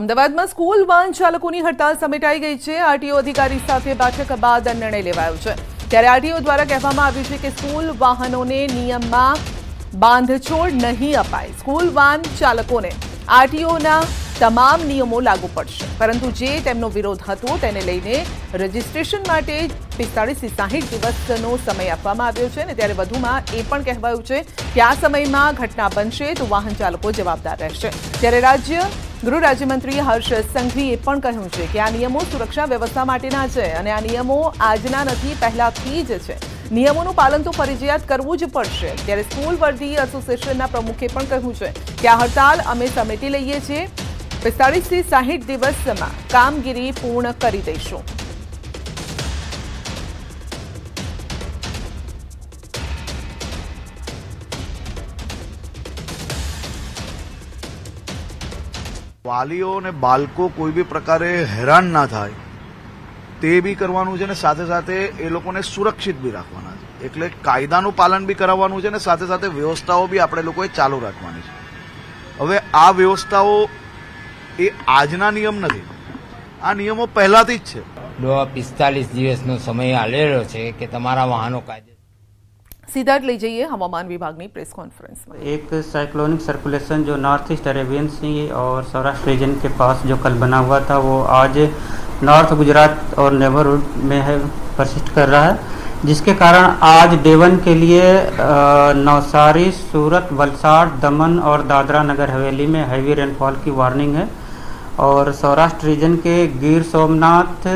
અમદાવાદમાં સ્કૂલ વાહન ચાલકોની હડતાલ સમેટાઈ ગઈ છે આરટીઓ અધિકારી સાથે વાટાઘાટ બાદ અંતને લેવાયો છે ત્યારે આરટીઓ દ્વારા કહેવામાં આવ્યું છે કે સ્કૂલ વાહનોને નિયમમાં બાંધછોડ નહીં અપાય સ્કૂલ વાહન ચાલકોને આરટીઓના તમામ નિયમો લાગુ પડશે પરંતુ જે તેમનો વિરોધ હતો તેને લઈને રજીસ્ટ્રેશન માટે 45 થી 60 દિવસનો સમય આપવામાં આવ્યો છે અને ત્યારે વધુમાં એ પણ કહેવાયું છે કે આ સમયમાં ઘટના બનશે તો વાહન ચાલકો જવાબદાર રહેશે ત્યારે રાજ્ય ગૃહ રાજ્ય મંત્રી હર્ષ સંઘવી એ પણ કહ્યું છે કે આ નિયમો સુરક્ષા વ્યવસ્થા માટેના છે અને આ નિયમો આજના નથી પહેલાથી જ છે નિયમોનું પાલન તો ફરજિયાત કરવું જ પડશે ત્યારે સ્કૂલ વર્ધી એસોસિએશનના પ્રમુખે પણ કહ્યું છે કે આ હડતાલ અમે સમિતિ લઈએ છે પિસ્તાળીસથી સાહીઠ દિવસમાં કામગીરી પૂર્ણ કરી દઈશું વાલીઓ અને બાળકો કોઈ બી પ્રકારે હેરાન ના થાય તે બી કરવાનું છે અને સાથે સાથે એ લોકોને સુરક્ષિત બી રાખવાના છે એટલે કાયદાનું પાલન બી કરાવવાનું છે અને સાથે સાથે વ્યવસ્થાઓ બી આપણે લોકોએ ચાલુ રાખવાની છે હવે આ વ્યવસ્થાઓ એ एक साइक्लोनिक सर्कुलेशन जो नॉर्थ ईस्ट अरेबियन सी और सौराष्ट्र रीजन के पास जो कल बना हुआ था वो आज नॉर्थ गुजरात और नेबरहुड में है कर रहा है जिसके कारण आज देवन के लिए नवसारी सूरत वलसाड़ दमन और दादरा नगर हवेली में हैवी रेनफॉल की वार्निंग है और सौराष्ट्र रीजन के गिर सोमनाथ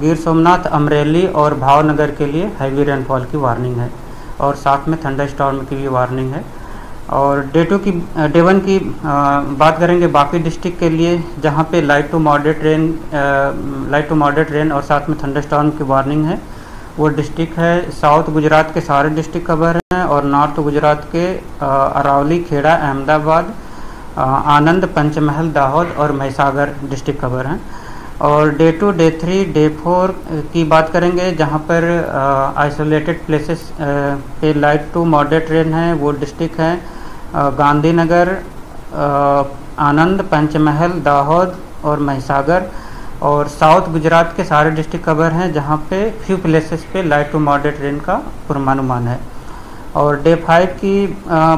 गिर सोमनाथ अमरेली और भावनगर के लिए हैवी रेनफॉल की वार्निंग है और साथ में थंडर स्टॉर्म की भी वार्निंग है और डे टू की डे वन की आ, बात करेंगे बाकी डिस्ट्रिक्ट के लिए जहाँ पे light to moderate rain light to moderate rain और साथ में थंडर स्टॉर्म की वार्निंग है वो डिस्ट्रिक्ट है साउथ गुजरात के सारे डिस्ट्रिक्ट कवर हैं और नॉर्थ गुजरात के अरावली खेड़ा अहमदाबाद आनंद पंचमहल दाहोद और महिसागर डिस्ट्रिक्ट कवर हैं और day two day three day four की बात करेंगे जहाँ पर आइसोलेटेड प्लेसेस पे लाइट टू मॉडरेट रेन है वो डिस्ट्रिक्ट हैं गांधीनगर आनंद पंचमहल दाहोद और महिसागर और साउथ गुजरात के सारे डिस्ट्रिक्ट कवर हैं जहाँ पे फ्यू प्लेसेस पे लाइट टू मॉडरेट रेन का पूर्वानुमान है और डे फाइव की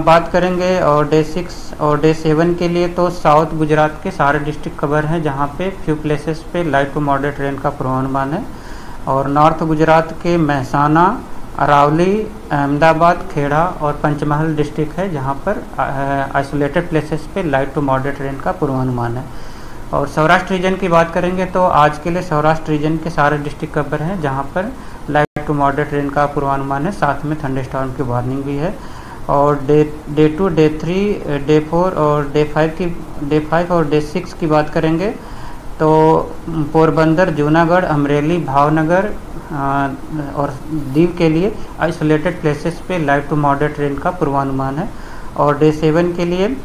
बात करेंगे और डे सिक्स और डे सेवन के लिए तो साउथ गुजरात के सारे डिस्ट्रिक्ट कवर हैं जहाँ पे फ्यू प्लेसेस पे लाइट टू मॉडरेट रेन का पूर्वानुमान है और नॉर्थ गुजरात के महसाना अरावली अहमदाबाद खेड़ा और पंचमहल डिस्ट्रिक्ट है जहाँ पर आइसोलेटेड प्लेसेस पे लाइट टू मॉडरेट रेन का पूर्वानुमान है और सौराष्ट्र रीजन की बात करेंगे तो आज के लिए सौराष्ट्र रीजन के सारे डिस्ट्रिक्ट कवर हैं जहाँ पर लाइट टू मॉडरेट रेन का पूर्वानुमान है साथ में थंडे स्टॉर्म की वार्निंग भी है और day day two day three day four और डे फाइव की डे फाइव और डे सिक्स की बात करेंगे तो पोरबंदर जूनागढ़ अमरेली भावनगर और दीव के लिए आइसोलेटेड प्लेसेस पे लाइट टू मॉडरेट रेन का पूर्वानुमान है और डे सेवन के लिए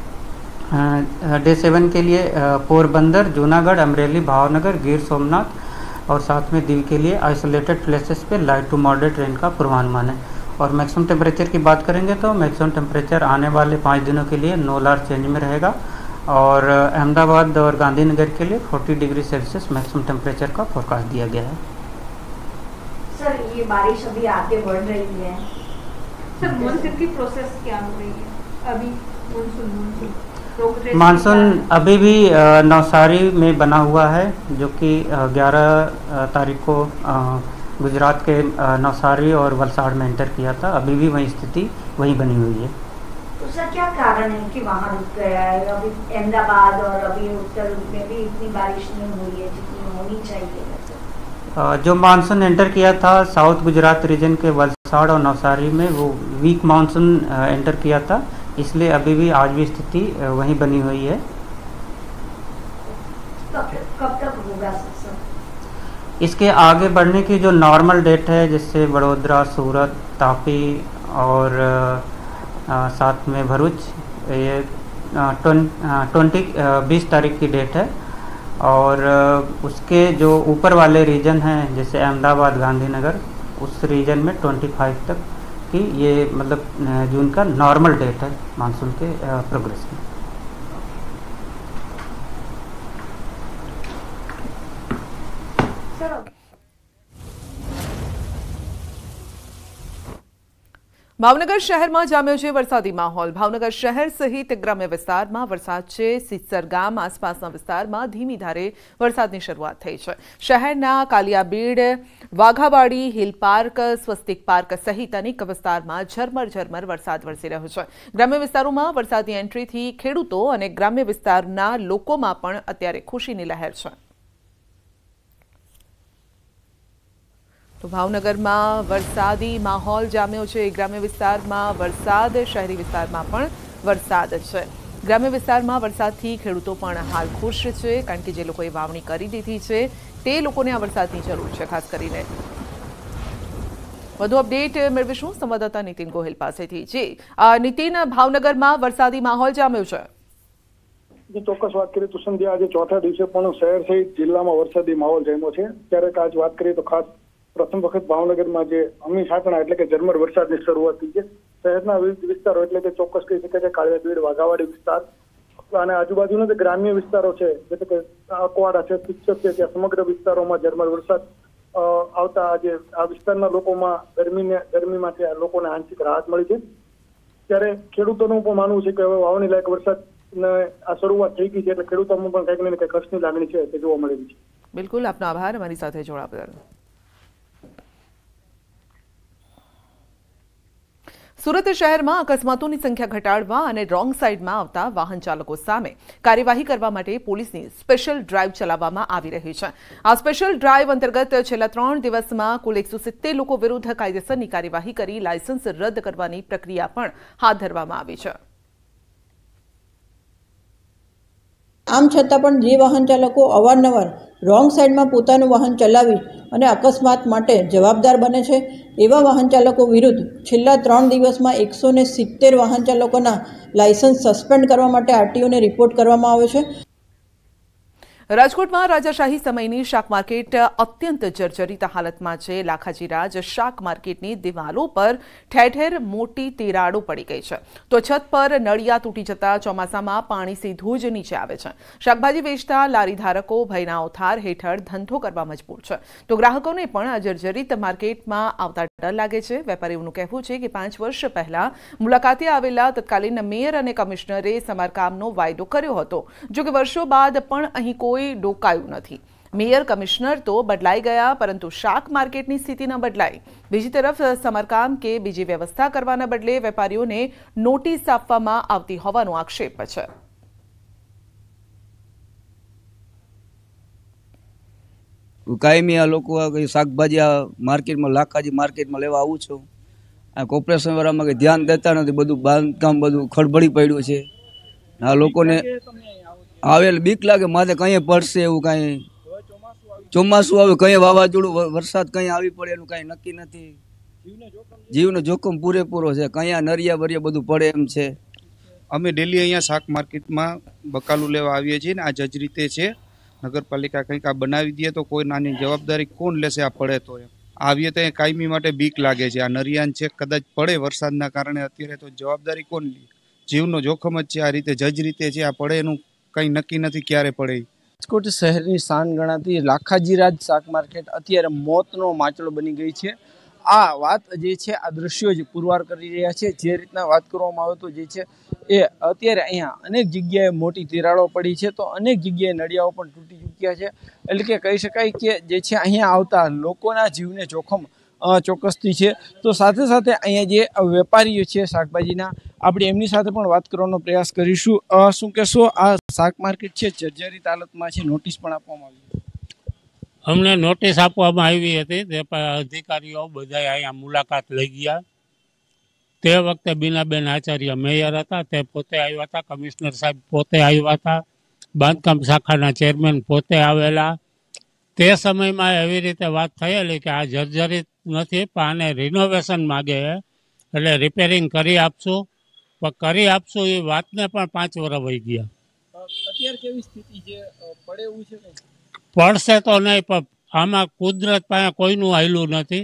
डे सेवन के लिए पोरबंदर जूनागढ़ अमरेली भावनगर गिर सोमनाथ और साथ में दिन के लिए आइसोलेटेड प्लेसेस पे लाइट टू मॉडरेट रेन का पूर्वानुमान है और मैक्सिमम टेम्परेचर की बात करेंगे तो मैक्सिमम टेम्परेचर आने वाले पाँच दिनों के लिए नो लार चेंज में रहेगा और अहमदाबाद और गांधीनगर के लिए 40 डिग्री सेल्सियस मैक्सिमम टेम्परेचर का फोरकास्ट दिया गया है सर ये बारिश अभी आगे बढ़ रही है सर मॉनसून की प्रोसेस क्या हो रही है अभी मॉनसून मॉनसून मानसून अभी भी नवसारी में बना हुआ है जो कि 11 तारीख को गुजरात के नवसारी और वलसाड़ में एंटर किया था अभी भी वही स्थिति वही बनी हुई है तो क्या कारण है कि वहाँ रुक गया है अभी अहमदाबाद और अभी उत्तर में भी इतनी बारिश नहीं हुई है जितनी होनी चाहिए जो मानसून एंटर किया था साउथ गुजरात रीजन के वलसाड़ और नवसारी में वो वीक मानसून एंटर किया था इसलिए अभी भी आज भी स्थिति वहीं बनी हुई है कब तक होगा इसके आगे बढ़ने की जो नॉर्मल डेट है जैसे बड़ोदरा सूरत तापी और आ, साथ में भरूच ये ट्वेंटी बीस तारीख की डेट है और उसके जो ऊपर वाले रीजन हैं जैसे अहमदाबाद गांधीनगर उस रीजन में 25 तक कि ये मतलब जून का नॉर्मल डेट है मानसून के प्रोग्रेस में सर ભાવનગર શહેરમાં જામ્યો છે વરસાદી માહોલ ભાવનગર શહેર સહિત ગ્રામ્ય વિસ્તારમાં વરસાદ છે સિત્સર ગામ આસપાસના વિસ્તારમાં ધીમી ધારે વરસાદની શરૂઆત થઈ છે શહેરના Kaliyabid Waghawadi hill park Swastik park સહિત અનેક વિસ્તારમાં ઝરમર ઝરમર વરસાદ વરસી રહ્યો છે ગ્રામ્ય વિસ્તારોમાં વરસાદની એન્ટ્રીથી ખેડૂતો અને ગ્રામ્ય વિસ્તારના લોકોમાં પણ અત્યારે ખુશીની લહેર છે તો ભાવનગરમાં વરસાદી માહોલ જામ્યો છે ગ્રામ્ય વિસ્તારમાં વરસાદ શહેરી વિસ્તારમાં પણ વરસાદ છે ગ્રામ્ય વિસ્તારમાં વરસાદથી ખેડૂતો પણ હાલ ખુશ છે કારણ કે જે લોકોએ વાવણી કરી દીધી છે તે લોકોને આ વરસાદની જરૂર છે ખાસ કરીને વધુ અપડેટ મેળવીશું સંવાદદાતા નીતિન ગોહિલ પાસેથી જી નીતિન ભાવનગરમાં વરસાદી માહોલ જામ્યો છે ચોક્કસ વાત કરીએ તો સંધ્યા આજે ચોથા દિવસે પણ શહેર સહિત જિલ્લામાં વરસાદી માહોલ જામ્યો છે ત્યારે આજ વાત કરીએ તો ખાસ પ્રથમ વખત ભાવનગરમાં જે અમી સાંકણા એટલે કે ઝરમર વરસાદની શરૂઆત થઈ છે શહેરના વિવિધ વિસ્તારો એટલે કે ચોક્કસ કહી શકાય છે કાળિયા વાઘાવાડી વિસ્તાર અને આજુબાજુના જે ગ્રામ્ય વિસ્તારો છે એટલે કે અકવાડા છે શિક્ષક છે ત્યાં સમગ્ર વિસ્તારોમાં ઝરમર વરસાદ આવતા આજે આ વિસ્તારના લોકોમાં ગરમીને ગરમીમાંથી લોકોને આંશિક રાહત મળી છે ત્યારે ખેડૂતોનું પણ માનવું છે કે હવે વાવણી લાયક વરસાદ આ શરૂઆત થઈ ગઈ છે એટલે ખેડૂતોમાં પણ કંઈક ને કંઈક હર્ષની લાગણી છે તે જોવા મળેલી છે બિલકુલ આપનો આભાર અમારી સાથે જોડાવા સુરત શહેરમાં અકસ્માતોની સંખ્યા ઘટાડવા અને રોંગ સાઇડમાં આવતા વાહન ચાલકો સામે કાર્યવાહી કરવા માટે પોલીસની સ્પેશિયલ ડ્રાઇવ ચલાવવામાં આવી રહી છે આ સ્પેશિયલ ડ્રાઇવ અંતર્ગત છેલ્લા 3 દિવસમાં કુલ 170 લોકો વિરુદ્ધ કાયદેસરની કાર્યવાહી કરી લાયસન્સ રદ કરવાની પ્રક્રિયા પણ હાથ ધરવામાં આવી છે આમ છતાં પણ જે વાહન ચાલકો અવારનવાર રોંગ સાઈડમાં પોતાનું વાહન ચલાવી અને અકસ્માત માટે જવાબદાર બને છે એવા વાહન ચાલકો વિરુદ્ધ છેલ્લા ત્રણ દિવસમાં એકસો સિત્તેર વાહન ચાલકોના લાયસન્સ સસ્પેન્ડ કરવા માટે આરટીઓને રિપોર્ટ કરવામાં આવ્યો છે રાજકોટમાં રાજાશાહી સમયની શાક માર્કેટ અત્યંત જર્જરિત હાલતમાં છે લાખાજીરાજ શાક માર્કેટની દિવાલો પર ઠેર ઠેર મોટી તિરાડો પડી ગઈ છે તો છત પર નળિયા તૂટી જતા ચોમાસામાં પાણી સીધું જ નીચે આવે છે શાકભાજી વેચતા લારી ધારકો ભયના ઓથાર હેઠળ ધંધો કરવા મજબૂર છે તો ગ્રાહકોને પણ આ જર્જરિત માર્કેટમાં આવતા ડર લાગે છે વેપારીઓનું કહેવું છે કે પાંચ વર્ષ પહેલા મુલાકાતે આવેલા તત્કાલીન મેયર અને કમિશનરે સમારકામનો વાયદો કર્યો હતો જો કે વર્ષો બાદ પણ અહીં કોઈ કોઈ ડોકાયું નથી મેયર કમિશનર તો બદલાઈ ગયા પરંતુ શાક માર્કેટની સ્થિતિ ન બદલાઈ બીજી તરફ સમરકામ કે બીજી વ્યવસ્થા કરવાના બદલે વેપારીઓને નોટિસ આપવામાં આવતી હોવાનો આક્ષેપ છે કાયમી આ લોકો શાકભાજી આ માર્કેટમાં લાખાજી માર્કેટમાં લેવા આવું છું આ કોર્પોરેશનવાળામાં કંઈ ધ્યાન દેતા નથી બધું બાંધકામ બધું ખડબડી પડ્યું છે આ લોકોને આવેલ બીક લાગે માથે કંઈ પડશે એવું કાંઈ ચોમાસું આવે કંઈ વાવાઝોડું વરસાદ કંઈ આવી પડે એનું કાંઈ નક્કી નથી જીવનો જોખમ પૂરેપૂરો છે કયા નરિયા બરિયા બધું પડે એમ છે અમે ડેલી અહીંયા શાક માર્કેટમાં બકાલું લેવા આવીએ છીએ ને આ જજ રીતે છે નગરપાલિકા કંઈક આ બનાવી દઈએ તો કોઈ નાની જવાબદારી કોણ લેશે આ પડે તો એમ આવીએ તો કાયમી માટે બીક લાગે છે આ નરિયાન છે કદાચ પડે વરસાદના કારણે અત્યારે તો જવાબદારી કોણ લે જીવનો જોખમ જ છે આ રીતે જજ રીતે છે આ પડે એનું કંઈ નક્કી નથી ક્યારે પડે રાજકોટ શહેરની શાન ગણાતી લાખાજીરાજ શાક માર્કેટ અત્યારે મોતનો માચડો બની ગઈ છે આ વાત જે છે આ દ્રશ્યો જ પુરવાર કરી રહ્યા છે જે રીતના વાત કરવામાં આવે તો જે છે એ અત્યારે અહીંયા અનેક જગ્યાએ મોટી તિરાડો પડી છે તો અનેક જગ્યાએ નડિયાઓ પણ તૂટી ચૂક્યા છે એટલે કે કહી શકાય કે જે છે અહીંયા આવતા લોકોના જીવને જોખમ ચોક્કસથી છે તો સાથે સાથે અહીંયા જે વેપારીઓ છે શાકભાજીના આપણે એમની સાથે પણ વાત કરવાનો પ્રયાસ કરીશું શું કહેશો આ શાક માર્કેટ છે જર્જરી તાલતમાં છે નોટિસ પણ આપવામાં આવી અમને નોટિસ આપવામાં આવી હતી તે અધિકારીઓ બધા અહીંયા મુલાકાત લઈ ગયા તે વખતે બીનાબેન આચાર્ય મેયર હતા તે પોતે આવ્યા હતા કમિશનર સાહેબ પોતે આવ્યા હતા બાંધકામ શાખાના ચેરમેન પોતે આવેલા તે સમયમાં એવી રીતે વાત થયેલી કે આ જર્જરિત નથી પણ રિનોવેશન માગે એટલે રિપેરિંગ કરી આપશું પણ કરી આપશું એ વાતને પણ પાંચ વર્ષ વહી ગયા પડશે તો નહીં પણ આમાં કુદરત પાસે કોઈનું હાયલું નથી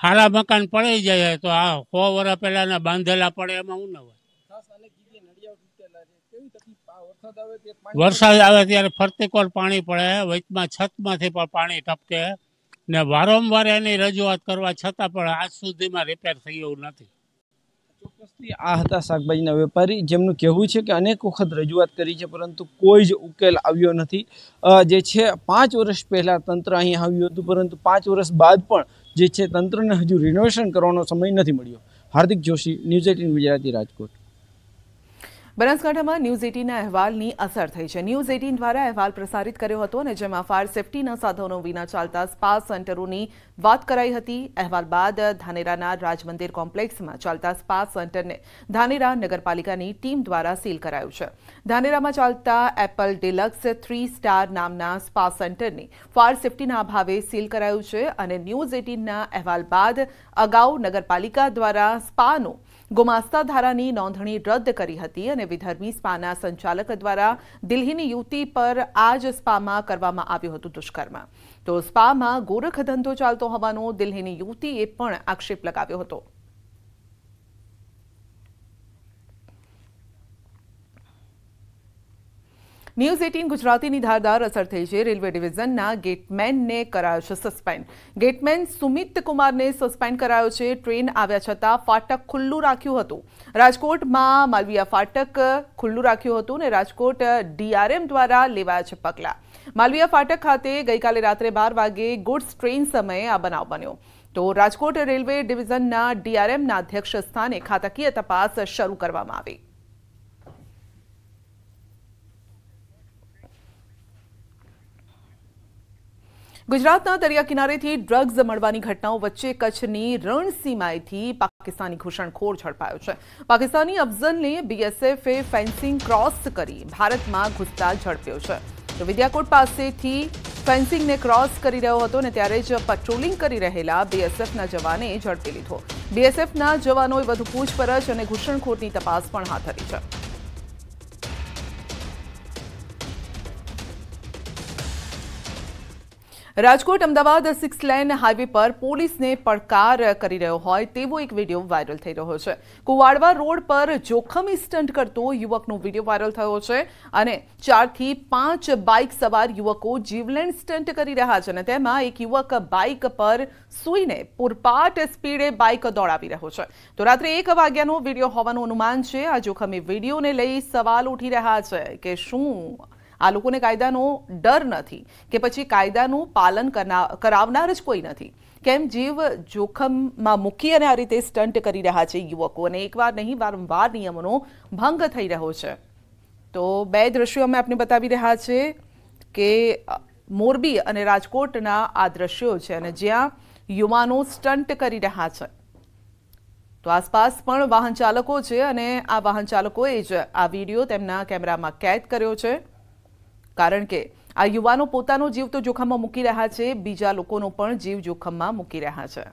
ખારા મકાન પડી જાય તો આ સો વર્ષ પહેલાના બાંધેલા પડે એમાં હું ન હોય વરસાદ આવે ત્યારે ફરતી કોર પાણી પડે વચમાં છતમાંથી પણ પાણી ટપકે ને વારંવાર એની રજૂઆત કરવા છતાં પણ આજ સુધીમાં રિપેર થઈ એવું નથી ચોક્કસથી આ હતા શાકભાજીના વેપારી જેમનું કહેવું છે કે અનેક વખત રજૂઆત કરી છે પરંતુ કોઈ જ ઉકેલ આવ્યો નથી જે છે પાંચ વર્ષ પહેલાં તંત્ર અહીંયા આવ્યું હતું પરંતુ પાંચ વર્ષ બાદ પણ જે છે તંત્રને હજુ રિનોવેશન કરવાનો સમય નથી મળ્યો હાર્દિક જોશી ન્યૂઝ એટીન ગુજરાતી રાજકોટ બનાસકાંઠામાં ન્યૂઝ એટીનના અહેવાલની અસર થઈ છે ન્યૂઝ એટીન દ્વારા અહેવાલ પ્રસારિત કર્યો હતો અને જેમાં ફાયર સેફટીના સાધનો વિના ચાલતા સ્પા સેન્ટરોની વાત કરાઈ હતી અહેવાલ બાદ ધાનેરાના રાજમંદિર કોમ્પ્લેક્સમાં ચાલતા સ્પા સેન્ટરને ધાનેરા નગરપાલિકાની ટીમ દ્વારા સીલ કરાયું છે ધાનેરામાં ચાલતા એપલ ડિલક્સ થ્રી સ્ટાર નામના સ્પા સેન્ટરને ફાયર સેફટીના અભાવે સીલ કરાયું છે અને ન્યૂઝ એટીનના અહેવાલ બાદ અગાઉ નગરપાલિકા દ્વારા સ્પાનો ગુમાસ્તા ધારાની નોંધણી રદ કરી હતી અને વિધર્મી સ્પાના સંચાલક દ્વારા દિલ્હીની યુવતી પર આ જ સ્પામાં કરવામાં આવ્યું હતું દુષ્કર્મ તો સ્પામાં ગોરખ ધંધો ચાલતો હોવાનો દિલ્હીની યુવતીએ પણ આક્ષેપ લગાવ્યો હતો ન્યૂઝ 18 ગુજરાતીની ધારદાર અસર થઈ છે રેલવે ડિવિઝનના ગેટમેનને કરાયો છે સસ્પેન્ડ ગેટમેન સુમિત કુમારને સસ્પેન્ડ કરાયો છે ટ્રેન આવ્યા છતાં फाटक ખુલ્લો રાખ્યો હતો રાજકોટમાં માલવિયા फाटक ખુલ્લો રાખ્યો હતો અને રાજકોટ DRM દ્વારા લેવા છ પકલા માલવિયા फाटक ખાતે ગઈકાલે રાત્રે 12 વાગે ગુડ્સ ટ્રેન સમય આ બનાવ બન્યો તો રાજકોટ રેલવે ડિવિઝનના DRM ના અધ્યક્ષ સ્થાને ખાતકીય તપાસ શરૂ કરવામાં આવી गुजरातના દરિયા કિનારેથી ડ્રગ્સ મડવાની ઘટનાઓ વચ્ચે કચ્છની રણ સીમાએથી પાકિસ્તાની ઘૂષણખોર છડાયો છે. પાકિસ્તાની અફઝલને બીએસએફે ફેન્સીંગ ક્રોસ કરી ભારતમાં ઘુસતા જ પડ્યો છે. વિદ્યાકોટ પાસેથી ફેન્સીંગ ને ક્રોસ કરી રહ્યો હતો ને ત્યારે જ પેટ્રોલિંગ કરી રહેલા બીએસએફના જવાનોએ ઝડપી લીધો. બીએસએફના જવાનોએ વધુ પૂછપરછ અને ઘૂષણખોરની તપાસ પણ હાથ કરી છે. રાજકોટ અમદાવાદ 6 લેન હાઈવે પર પોલીસને પડકાર કરી રહ્યો હોય તેવો એક વિડિયો વાયરલ થઈ રહ્યો છે. કુવાડવા રોડ પર જોખમી સ્ટન્ટ કરતો યુવકનો વિડિયો વાયરલ થયો છે અને 4 થી 5 બાઈક સવાર યુવકો જીવલેણ સ્ટન્ટ કરી રહ્યા છે અને તેમાં એક યુવક બાઈક પર સુઈને પુરપાટ સ્પીડે બાઈક દોડાવી રહ્યો છે. તો રાત્રે એક વાગ્યાનો વિડિયો હોવાનું અનુમાન છે આ જોખમી વિડિયોને લઈ સવાલ ઉઠી રહ્યા છે કે શું આ લોકોને કાયદાનો ડર નહોતી કે પછી કાયદાનું પાલન કરાવનાર જ કોઈ નહોતી કેમ જીવ જોખમમાં મૂકીને આ રીતે સ્ટન્ટ કરી રહ્યા છે યુવકોને એકવાર નહીં વારંવાર નિયમનો ભંગ થઈ રહ્યો છે તો બે દ્રશ્યો અમે આપને બતાવી રહ્યા છે કે મોરબી અને રાજકોટના આ દ્રશ્યો છે અને જ્યાં યુવાનો સ્ટન્ટ કરી રહ્યા છે તો આસપાસ પણ વાહન ચાલકો છે અને આ વાહન ચાલકોએ જ આ વિડિયો તેમના કેમેરામાં કેદ કર્યો છે કારણ કે આ યુવાનો પોતાનો જીવ તો જોખમમાં મૂકી રહ્યા છે બીજા લોકોનો પણ જીવ જોખમમાં મૂકી રહ્યા છે